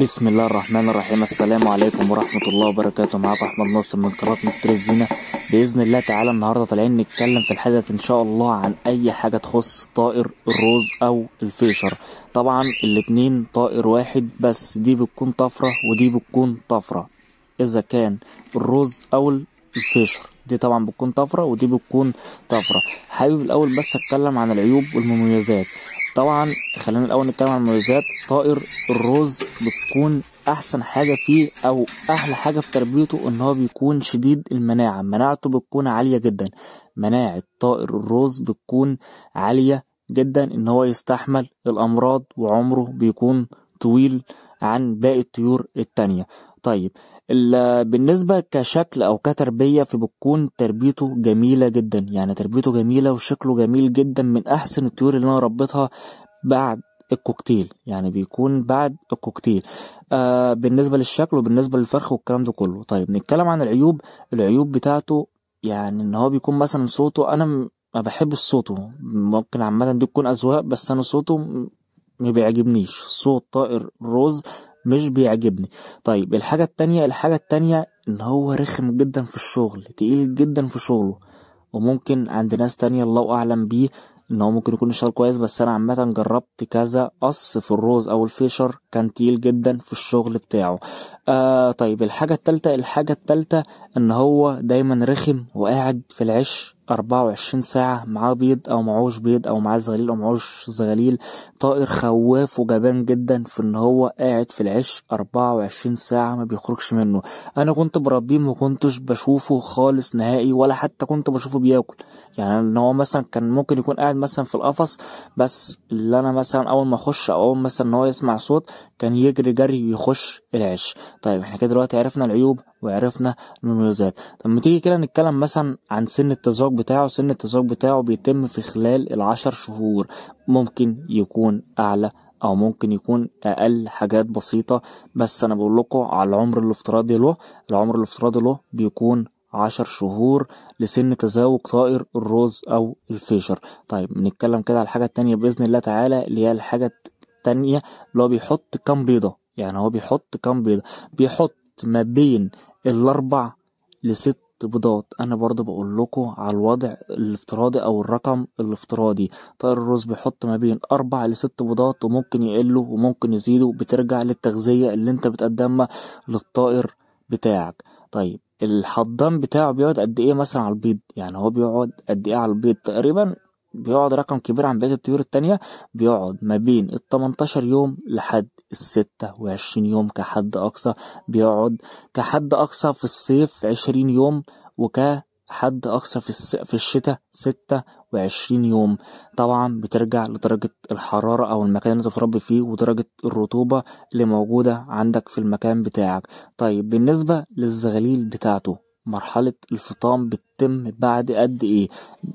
بسم الله الرحمن الرحيم السلام عليكم ورحمة الله وبركاته معاكم أحمد ناصر من قناة مكتور الزينة بإذن الله تعالى النهاردة طالعين نتكلم في الحدث إن شاء الله عن أي حاجة تخص طائر الروز أو الفيشر طبعا الاتنين طائر واحد بس دي بتكون طفرة ودي بتكون طفرة إذا كان الروز أو الفيشر دي طبعا بتكون طفرة ودي بتكون طفرة حابب الأول بس أتكلم عن العيوب والمميزات طبعا خلينا الاول نتكلم عن مميزات طائر الروز بتكون احسن حاجه فيه او احلى حاجه في تربيته ان هو بيكون شديد المناعه مناعته بتكون عاليه جدا مناعه طائر الروز بتكون عاليه جدا ان هو يستحمل الامراض وعمره بيكون طويل عن باقي الطيور التانية طيب بالنسبة كشكل أو كتربية فبتكون تربيته جميلة جدا يعني تربيته جميلة وشكله جميل جدا من أحسن الطيور اللي أنا ربيتها بعد الكوكتيل يعني بيكون بعد الكوكتيل آه بالنسبة للشكل وبالنسبة للفرخ والكلام ده كله طيب نتكلم عن العيوب العيوب بتاعته يعني ان هو بيكون مثلا صوته انا ما بحبش صوته ممكن عامة دي تكون أذواق بس أنا صوته ما بيعجبنيش صوت طائر روز مش بيعجبني طيب الحاجة التانية الحاجة التانية ان هو رخم جدا في الشغل تقيل جدا في شغله وممكن عند ناس تانية الله اعلم بيه ان هو ممكن يكون اشتغل كويس بس انا عامة جربت كذا قص في الروز او الفيشر كان تقيل جدا في الشغل بتاعه آه طيب الحاجة التالتة الحاجة التالتة ان هو دايما رخم وقاعد في العش 24 ساعة معاه بيض أو معهوش بيض أو معاه زغليل أو معهوش زغليل طائر خواف وجبان جدا في إن هو قاعد في العش 24 ساعة ما بيخرجش منه أنا كنت بربيه ما كنتش بشوفه خالص نهائي ولا حتى كنت بشوفه بياكل يعني إن هو مثلا كان ممكن يكون قاعد مثلا في القفص بس اللي أنا مثلا أول ما أخش أو مثلا إن هو يسمع صوت كان يجري جري ويخش العش طيب احنا كده دلوقتي عرفنا العيوب وعرفنا المميزات طب ما تيجي كده نتكلم مثلا عن سن التزاوج بتاعه سن التزاوج بتاعه بيتم في خلال العشر شهور ممكن يكون اعلى او ممكن يكون اقل حاجات بسيطة بس انا بقول لكم على العمر الافتراضي له العمر الافتراضي له بيكون عشر شهور لسن تزاوج طائر الروز او الفيشر طيب نتكلم كده على الحاجة التانية بإذن الله تعالى اللي هي الحاجة التانية اللي هو بيحط كام بيضة يعني هو بيحط كام بيضة بيحط ما بين الأربع لست بيضات انا برضو بقول لكم على الوضع الافتراضي او الرقم الافتراضي طائر الرز بيحط ما بين اربع لست بيضات وممكن يقلوا وممكن يزيدوا بترجع للتغذية اللي انت بتقدمها للطائر بتاعك طيب الحضان بتاعه بيقعد قد ايه مثلا على البيض يعني هو بيقعد قد ايه على البيض تقريبا بيقعد رقم كبير عن بقية الطيور التانية بيقعد ما بين ال 18 يوم لحد ال 26 يوم كحد أقصى بيقعد كحد أقصى في الصيف 20 يوم وك حد أقصى في, الس... في الشتاء ستة وعشرين يوم طبعا بترجع لدرجة الحرارة أو المكان اللي أنت بتربي فيه ودرجة الرطوبة اللي موجودة عندك في المكان بتاعك طيب بالنسبة للزغاليل بتاعته مرحلة الفطام بتتم بعد قد إيه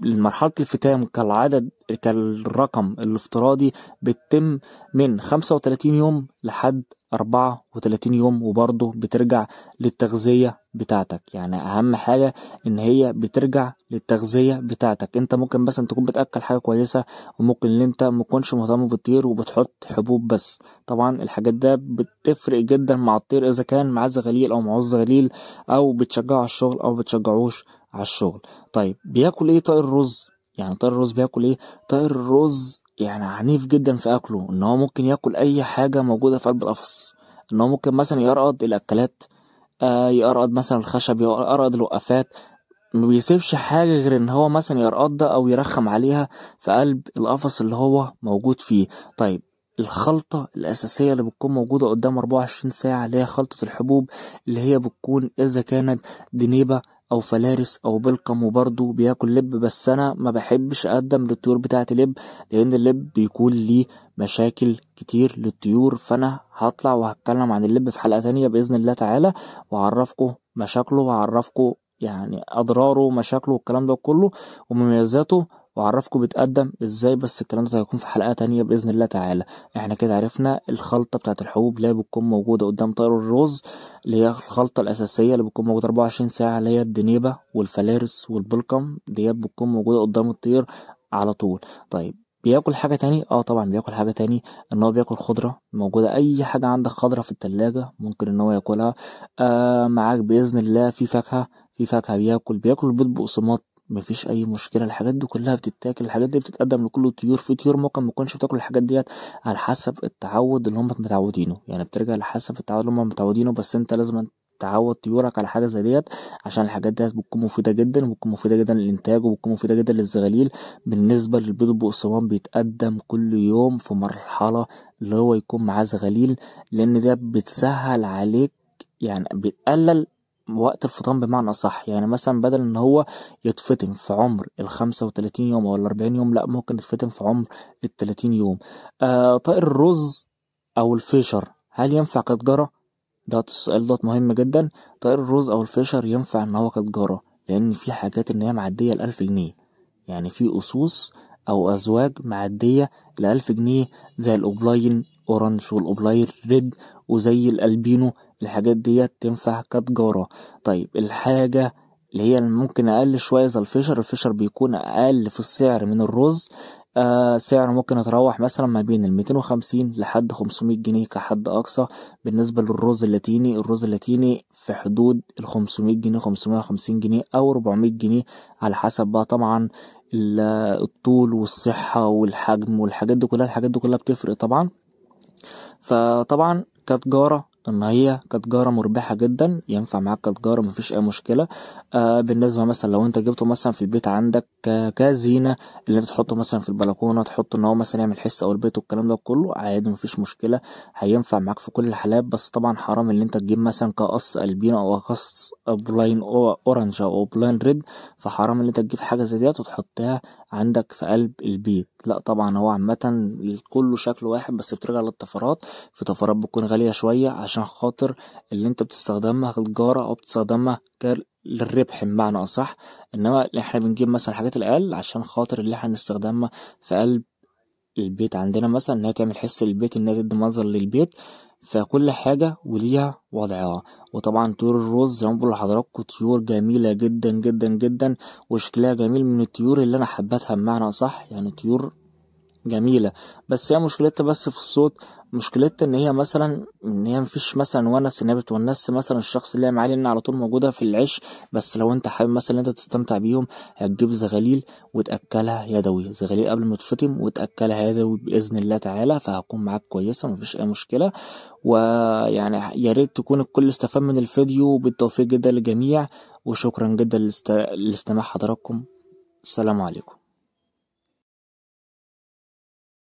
مرحلة الفتام كالعدد كالرقم الافتراضي بتتم من 35 يوم لحد 34 يوم وبرضه بترجع للتغذية بتاعتك يعني أهم حاجة إن هي بترجع للتغذية بتاعتك أنت ممكن مثلا تكون بتأكل حاجة كويسة وممكن إن أنت مكونش مهتم بالطير وبتحط حبوب بس طبعا الحاجات ده بتفرق جدا مع الطير إذا كان معز غليل أو معوز غليل أو بتشجعه على الشغل أو بتشجعوش على الشغل طيب بياكل إيه طائر الرز يعني طائر الرز بياكل إيه طائر الرز يعني عنيف جدا في أكله إن هو ممكن ياكل أي حاجة موجودة في قلب القفص إن هو ممكن مثلا يرقد الأكلات آه يرقد مثلا الخشب يرقد الوقفات ما بيسيبش حاجة غير إن هو مثلا يرقد أو يرخم عليها في قلب القفص اللي هو موجود فيه طيب الخلطة الأساسية اللي بتكون موجودة قدام 24 ساعة اللي هي خلطة الحبوب اللي هي بتكون إذا كانت دنيبة او فلارس او بلقم وبرضه بياكل لب بس انا ما بحبش اقدم للطيور بتاعه لب لان اللب بيكون ليه مشاكل كتير للطيور فانا هطلع وهتكلم عن اللب في حلقه تانية باذن الله تعالى واعرفكم مشاكله واعرفكم يعني اضراره ومشاكله والكلام ده كله ومميزاته وعرفكم بتقدم إزاي بس الكلام ده هيكون في حلقة تانية بإذن الله تعالى إحنا كده عرفنا الخلطة بتاعة الحبوب اللي بتكون موجودة قدام طائر الرز اللي هي الخلطة الأساسية اللي بتكون موجودة 24 ساعة اللي هي الدنيبة والفلارس والبلقم ديت بتكون موجودة قدام الطير على طول طيب بياكل حاجة تاني؟ اه طبعا بياكل حاجة تاني ان هو بياكل خضرة موجودة اي حاجة عندك خضرة في التلاجة ممكن ان هو ياكلها آه معاك بإذن الله في فاكهة في فاكهة بياكل بياكل البيض بقسماط مفيش اي مشكله الحاجات دي كلها بتتاكل الحاجات دي بتتقدم لكل الطيور في طيور ممكن ما تكونش بتاكل الحاجات ديت على حسب التعود اللي هم متعودينه يعني بترجع لحسب التعود اللي هم متعودينه بس انت لازم تعود طيورك على حاجه زي ديت عشان الحاجات ديت بتكون مفيده جدا وبتكون مفيده جدا للانتاج وبتكون مفيده جدا للزغاليل بالنسبه للبيض البقسماط بيتقدم كل يوم في مرحله اللي هو يكون معاه زغاليل لان ده بتسهل عليك يعني بتقلل وقت الفطام بمعنى صح يعني مثلا بدل ان هو يتفطم في عمر ال 35 يوم او ال 40 يوم لا ممكن يتفطم في عمر ال 30 يوم آه طائر الرز او الفيشر هل ينفع كتجارة؟ ده السؤال دوت مهم جدا طائر الرز او الفيشر ينفع ان هو كتجارة لان في حاجات ان هي معدية 1000 جنيه يعني في اصوص او ازواج معدية 1000 جنيه زي الاوبلاين اورانج والاوبلاين ريد وزي الالبينو الحاجات دي تنفع كتجارة طيب الحاجة اللي هي ممكن أقل شوية زي الفشر الفشر بيكون أقل في السعر من الرز آه سعر ممكن يتراوح مثلا ما بين ال 250 لحد 500 جنيه كحد أقصى بالنسبة للرز اللاتيني الرز اللاتيني في حدود ال 500 جنيه 550 جنيه أو 400 جنيه على حسب بقى طبعا الطول والصحة والحجم والحاجات دي كلها الحاجات دي كلها بتفرق طبعا فطبعا كتجارة ان هي كتجاره مربحه جدا ينفع معاك كتجاره مفيش اي مشكله آه بالنسبه مثلا لو انت جبته مثلا في البيت عندك كزينه اللي انت تحطه مثلا في البلكونه تحطه ان هو مثلا يعمل حس او البيت والكلام ده كله عادي مفيش مشكله هينفع معاك في كل الحالات بس طبعا حرام اللي انت تجيب مثلا كقص البينو او قص بلاين اورانج اورنج او بلاين ريد فحرام اللي انت تجيب حاجه زي ديت وتحطها عندك في قلب البيت لا طبعا هو عامة كله شكل واحد بس بترجع للطفرات في طفرات بتكون غالية شوية عشان خاطر اللي انت بتستخدمها تجارة او بتستخدمها للربح بمعنى اصح انما احنا بنجيب مثلا الحاجات الاقل عشان خاطر اللي احنا نستخدمها في قلب البيت عندنا مثلا انها تعمل حس للبيت انها تدي منظر للبيت فكل حاجة وليها وضعها وطبعا طيور الرز زي ما بقول لحضراتكم طيور جميلة جدا جدا جدا وشكلها جميل من الطيور اللي انا حبيتها بمعنى صح يعني طيور جميلة بس هي مشكلتها بس في الصوت مشكلتها ان هي مثلا ان هي مفيش مثلا ونس ان هي بتونس مثلا الشخص اللي هي معاه على طول موجودة في العش بس لو انت حابب مثلا انت تستمتع بيهم هتجيب زغاليل وتأكلها يدوي زغاليل قبل ما تفطم وتأكلها يدوي بإذن الله تعالى فهكون معاك كويسة مفيش أي مشكلة ويعني يا ريت تكون الكل استفاد من الفيديو بالتوفيق جدا للجميع وشكرا جدا لاستماع حضراتكم السلام عليكم